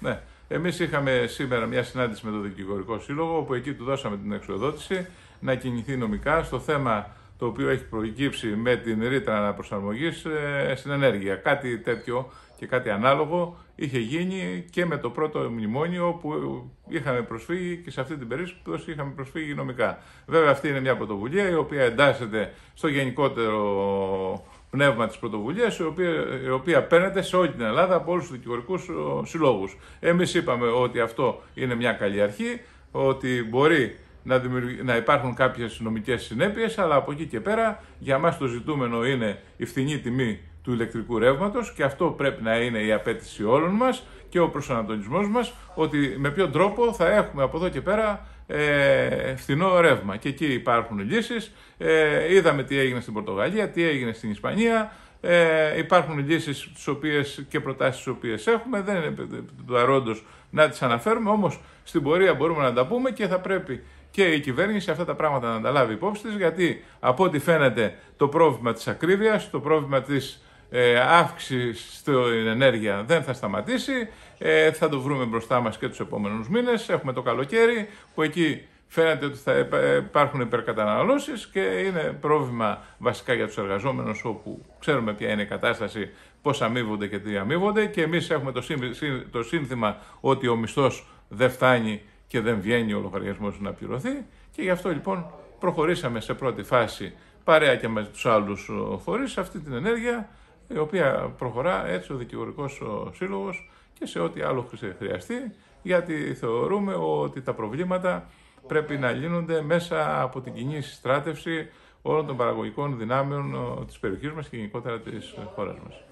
Ναι. Εμείς είχαμε σήμερα μια συνάντηση με τον Δικηγορικό Σύλλογο, όπου εκεί του δώσαμε την εξοδότηση να κινηθεί νομικά στο θέμα το οποίο έχει προκύψει με την ρήτρα αναπροσαρμογής ε, στην ενέργεια. Κάτι τέτοιο και κάτι ανάλογο είχε γίνει και με το πρώτο μνημόνιο που είχαμε προσφύγει και σε αυτή την περίπτωση είχαμε προσφύγει νομικά. Βέβαια αυτή είναι μια πρωτοβουλία η οποία εντάσσεται στο γενικότερο πνεύμα της πρωτοβουλίας, η οποία, η παίρνεται σε όλη την Ελλάδα από όλους τους δικηγορικούς ε, συλλόγους. Εμείς είπαμε ότι αυτό είναι μια καλή αρχή, ότι μπορεί να, να υπάρχουν κάποιες νομικές συνέπειες, αλλά από εκεί και πέρα για μας το ζητούμενο είναι η φθηνή τιμή του ηλεκτρικού ρεύματος και αυτό πρέπει να είναι η απέτηση όλων μας και ο προσανατολισμός μας ότι με ποιον τρόπο θα έχουμε από εδώ και πέρα ε, φθηνό ρεύμα. Και εκεί υπάρχουν λύσεις. Ε, είδαμε τι έγινε στην Πορτογαλία, τι έγινε στην Ισπανία. Ε, υπάρχουν λύσεις και προτάσεις τις οποίες έχουμε. Δεν είναι του αρόντο να τις αναφέρουμε. Όμως στην πορεία μπορούμε να τα πούμε και θα πρέπει και η κυβέρνηση αυτά τα πράγματα να τα λάβει υπόψη της. Γιατί από ό,τι φαίνεται το πρόβλημα της ακρίβειας, το πρόβλημα της ε, αύξηση στην ενέργεια δεν θα σταματήσει. Ε, θα το βρούμε μπροστά μας και τους επόμενους μήνες. Έχουμε το καλοκαίρι που εκεί φαίνεται ότι θα ε, υπάρχουν υπερκαταναλώσεις και είναι πρόβλημα βασικά για τους εργαζόμενους όπου ξέρουμε ποια είναι η κατάσταση, πώς αμείβονται και τι αμείβονται και εμείς έχουμε το σύνθημα ότι ο μισθός δεν φτάνει και δεν βγαίνει ο λογαριασμός να πληρωθεί και γι' αυτό λοιπόν προχωρήσαμε σε πρώτη φάση παρέα και με τους άλλους ε, φορείς αυτή την ενέργεια η οποία προχωρά έτσι ο δικηγορικός σύλλογος και σε ό,τι άλλο χρειαστεί, γιατί θεωρούμε ότι τα προβλήματα πρέπει να λύνονται μέσα από την κοινή συστράτευση όλων των παραγωγικών δυνάμεων ε, της περιοχής μας και γενικότερα της ε, χώρας μας.